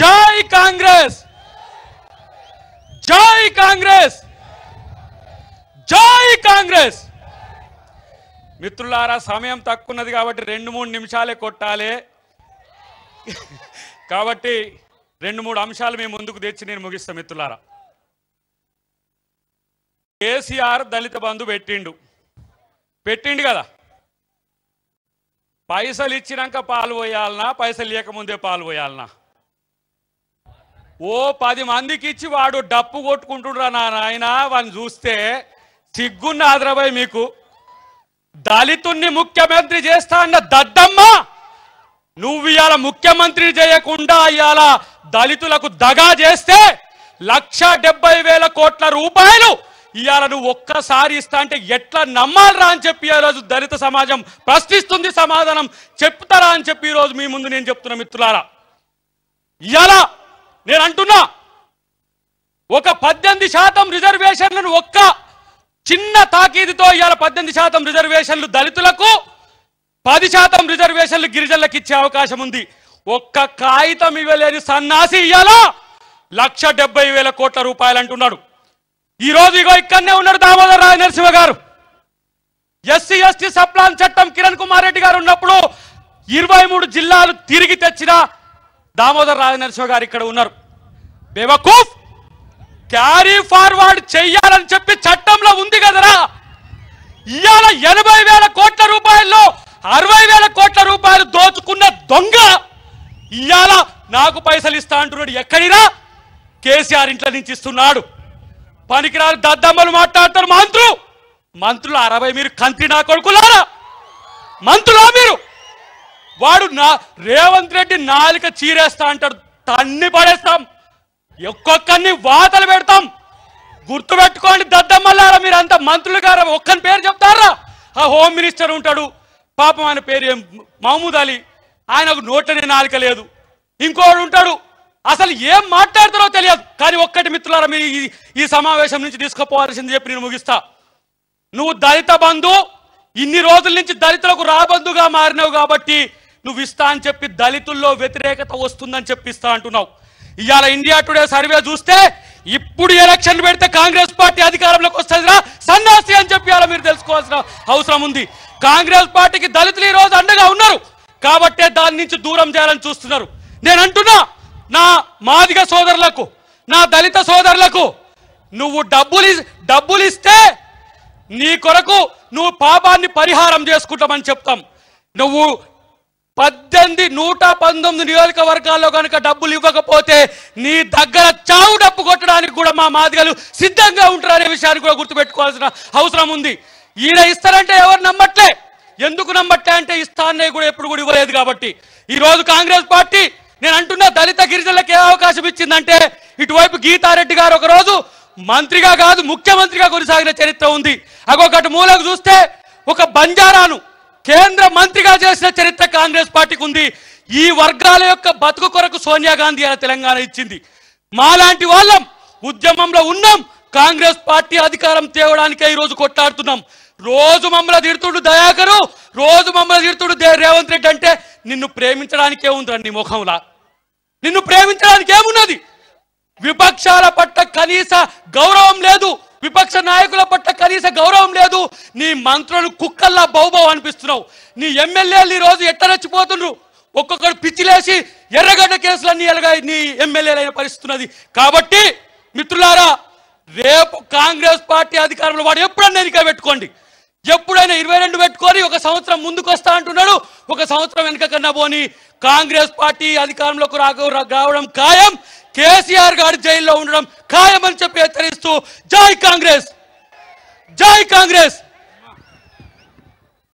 జై కాంగ్రెస్ జై కాంగ్రెస్ జై కాంగ్రెస్ మిత్రులారా సమయం తక్కువన్నది కాబట్టి రెండు మూడు నిమిషాలే కొట్టాలి కాబట్టి రెండు మూడు అంశాలు మేము ముందుకు తెచ్చి నేను ముగిస్తాం మిత్రులారా కేసీఆర్ దళిత బంధు పెట్టిండు పెట్టిండు కదా పైసలు ఇచ్చినాక పాలు పోయాలనా పైసలు లేకముందే పాలు పోయాలనా ఓ పది మందికి ఇచ్చి వాడు డప్పు కొట్టుకుంటుండ్రా నా నాయన వాళ్ళని చూస్తే సిగ్గున్న ఆదరబాయ్ మీకు దళితుణ్ణి ముఖ్యమంత్రి చేస్తా అన్న దద్దమ్మ నువ్వు ఇవాళ ముఖ్యమంత్రి చేయకుండా ఇవాళ దళితులకు దగా చేస్తే లక్ష డెబ్బై వేల కోట్ల రూపాయలు ఇవాళ నువ్వు ఒక్కసారి ఇస్తా అంటే ఎట్లా నమ్మాలరా అని చెప్పి ఈరోజు దళిత సమాజం ప్రశ్నిస్తుంది సమాధానం చెప్తారా అని చెప్పి ఈరోజు మీ ముందు నేను చెప్తున్నా మిత్రులారా ఇవాళ నేను అంటున్నా ఒక పద్దెనిమిది శాతం రిజర్వేషన్లను ఒక్క చిన్న తాకీదుతో ఇవాళ పద్దెనిమిది శాతం రిజర్వేషన్లు దళితులకు పది శాతం రిజర్వేషన్లు గిరిజనులకు ఇచ్చే అవకాశం ఉంది ఒక్క కాగితం ఇవ్వలేని సన్నాసి ఇవ్వాలా లక్ష డెబ్బై వేల కోట్ల రూపాయలు అంటున్నాడు ఈ రోజు ఇగో ఇక్కడనే ఉన్నాడు దామోదర్ రాయ నరసింహ గారు ఎస్సీ ఎస్టీ సప్లాన్ చట్టం కిరణ్ కుమార్ రెడ్డి గారు ఉన్నప్పుడు ఇరవై మూడు జిల్లాలు తిరిగి తెచ్చిన దామోదర్ రాయ నరసింహ గారు ఇక్కడ ఉన్నారు బేవకూఫ్ క్యారీ ఫార్వర్డ్ చెయ్యాలని చెప్పి చట్టంలో ఉంది కదరా ఇవాళ ఎనభై వేల కోట్ల రూపాయల్లో అరవై వేల కోట్ల రూపాయలు దోచుకున్న దొంగ ఇవాళ నాకు పైసలు ఇస్తా అంటున్నాడు ఎక్కడిరా కేసీఆర్ ఇంట్లో నుంచి ఇస్తున్నాడు పనికిరాని దద్దమ్మలు మాట్లాడతారు మంత్రు మంత్రులు అరవై మీరు కంత్రి నా కొడుకులారా మంత్రులా మీరు వాడు నా రేవంత్ రెడ్డి నాలుక చీరేస్తా అంటాడు తన్ని పడేస్తాం ఒక్కొక్కరిని వాతలు పెడతాం గుర్తుపెట్టుకోండి దద్దమ్మలారా మీరు అంత మంత్రులు గారా ఒక్కని పేరు చెప్తారా ఆ హోమ్ మినిస్టర్ ఉంటాడు పాపం ఆయన పేరు మహమూద్ అలీ ఆయనకు నోట్లనే నాలుక లేదు ఇంకోడు ఉంటాడు అసలు ఏం మాట్లాడతారో తెలియదు కానీ ఒక్కటి మిత్రులారా మీరు ఈ సమావేశం నుంచి తీసుకుపోవాల్సింది చెప్పి నేను ముగిస్తా నువ్వు దళిత బంధు ఇన్ని రోజుల నుంచి దళితులకు రాబందుగా మారినావు కాబట్టి నువ్వు ఇస్తా అని చెప్పి దళితుల్లో వ్యతిరేకత వస్తుందని చెప్పిస్తా అంటున్నావు ఇవాళ ఇండియా టుడే సర్వే చూస్తే ఇప్పుడు ఎలక్షన్ పెడితే కాంగ్రెస్ పార్టీ అధికారంలోకి వస్తుందిరా సన్నాసి అని చెప్పి అలా మీరు తెలుసుకోవాల్సిన అవసరం ఉంది కాంగ్రెస్ పార్టీకి దళితులు ఈ రోజు అండగా ఉన్నారు కాబట్టే దాని నుంచి దూరం చేయాలని చూస్తున్నారు నేను అంటున్నా నా మాదిగ సోదరులకు నా దళిత సోదరులకు నువ్వు డబ్బులు డబ్బులు ఇస్తే నీ కొరకు నువ్వు పాపాన్ని పరిహారం చేసుకుంటామని చెప్తాం నువ్వు పద్దెనిమిది నూట పంతొమ్మిది నియోజకవర్గాల్లో కనుక డబ్బులు ఇవ్వకపోతే నీ దగ్గర చావు డబ్బు కొట్టడానికి కూడా మా మాదిగలు సిద్ధంగా ఉంటారనే విషయాన్ని కూడా గుర్తుపెట్టుకోవాల్సిన అవసరం ఉంది ఈయన ఇస్తారంటే ఎవరు నమ్మట్లే ఎందుకు నమ్మట్లే అంటే ఇస్తానే కూడా ఎప్పుడు కూడా ఇవ్వలేదు కాబట్టి ఈరోజు కాంగ్రెస్ పార్టీ నేను అంటున్న దళిత గిరిజనులకు ఏ అవకాశం ఇచ్చిందంటే ఇటువైపు గీతారెడ్డి గారు ఒకరోజు మంత్రిగా కాదు ముఖ్యమంత్రిగా కొనసాగిన చరిత్ర ఉంది అగొకటి మూలకు చూస్తే ఒక బంజారాను కేంద్ర మంత్రిగా చేసిన చరిత్ర కాంగ్రెస్ పార్టీకి ఉంది ఈ వర్గాల యొక్క బతుకు కొరకు సోనియా గాంధీ అలా తెలంగాణ ఇచ్చింది మాలాంటి వాళ్ళం ఉద్యమంలో ఉన్నాం కాంగ్రెస్ పార్టీ అధికారం తేవడానికే ఈరోజు కొట్లాడుతున్నాం రోజు మమ్మల్ని తిడుతుడు దయాకరు రోజు మమ్మల్ని తిడుతుడు రేవంత్ రెడ్డి అంటే నిన్ను ప్రేమించడానికే ఉందండి ముఖంలా నిన్ను ప్రేమించడానికి ఏమున్నది విపక్షాల పట్ల కనీస గౌరవం లేదు విపక్ష నాయకుల పట్ల కనీస గౌరవం లేదు నీ మంత్రులు కుక్కల్లా బౌబౌ అనిపిస్తున్నావు నీ ఎమ్మెల్యేలు ఈరోజు ఎట్ట నచ్చిపోతుండ్రు ఒక్కొక్కరు పిచ్చిలేసి ఎర్రగడ్డ కేసులన్నీ ఎలాగా నీ ఎమ్మెల్యేలైన పరిస్థితున్నది కాబట్టి మిత్రులారా రేపు కాంగ్రెస్ పార్టీ అధికారంలో వాడు ఎప్పుడన్నా ఎన్నిక పెట్టుకోండి ఎప్పుడైనా ఇరవై రెండు పెట్టుకొని ఒక సంవత్సరం ముందుకు వస్తా అంటున్నాడు ఒక సంవత్సరం వెనక కన్నా పోని కాంగ్రెస్ పార్టీ అధికారంలోకి రాక రావడం ఖాయం కేసీఆర్ గారు జైల్లో ఉండడం ఖాయం అని చెప్పి హెచ్చరిస్తూ జై కాంగ్రెస్ జై కాంగ్రెస్